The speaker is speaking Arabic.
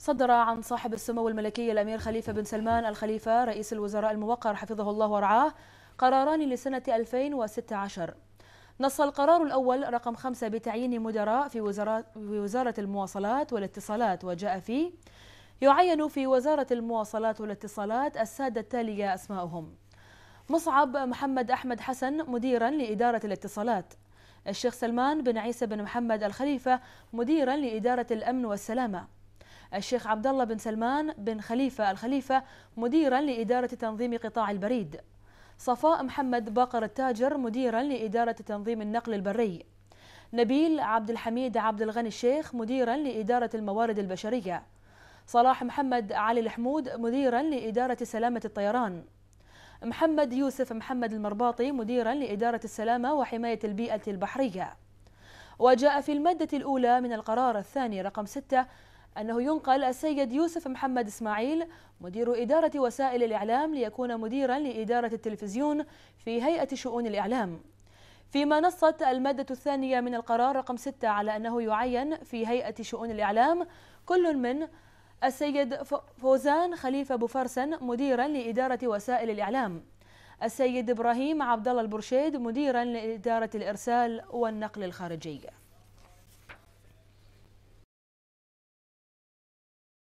صدر عن صاحب السمو الملكي الأمير خليفة بن سلمان الخليفة رئيس الوزراء الموقر حفظه الله ورعاه قراران لسنة 2016 نص القرار الأول رقم خمسة بتعيين مدراء في وزارة, وزارة المواصلات والاتصالات وجاء فيه يعين في وزارة المواصلات والاتصالات السادة التالية أسماؤهم مصعب محمد أحمد حسن مديرا لإدارة الاتصالات الشيخ سلمان بن عيسى بن محمد الخليفة مديرا لإدارة الأمن والسلامة الشيخ عبد الله بن سلمان بن خليفة الخليفة مديرا لإدارة تنظيم قطاع البريد صفاء محمد باقر التاجر مديرا لإدارة تنظيم النقل البري نبيل عبد الحميد عبد الغني الشيخ مديرا لإدارة الموارد البشرية صلاح محمد علي الحمود مديرا لإدارة سلامة الطيران محمد يوسف محمد المرباطي مديرا لإدارة السلامة وحماية البيئة البحرية وجاء في المادة الأولى من القرار الثاني رقم 6 أنه ينقل السيد يوسف محمد إسماعيل مدير إدارة وسائل الإعلام ليكون مديرا لإدارة التلفزيون في هيئة شؤون الإعلام فيما نصت المادة الثانية من القرار رقم 6 على أنه يعين في هيئة شؤون الإعلام كل من السيد فوزان خليفة بوفرسن مديرا لإدارة وسائل الإعلام السيد إبراهيم عبد الله البرشيد مديرا لإدارة الإرسال والنقل الخارجي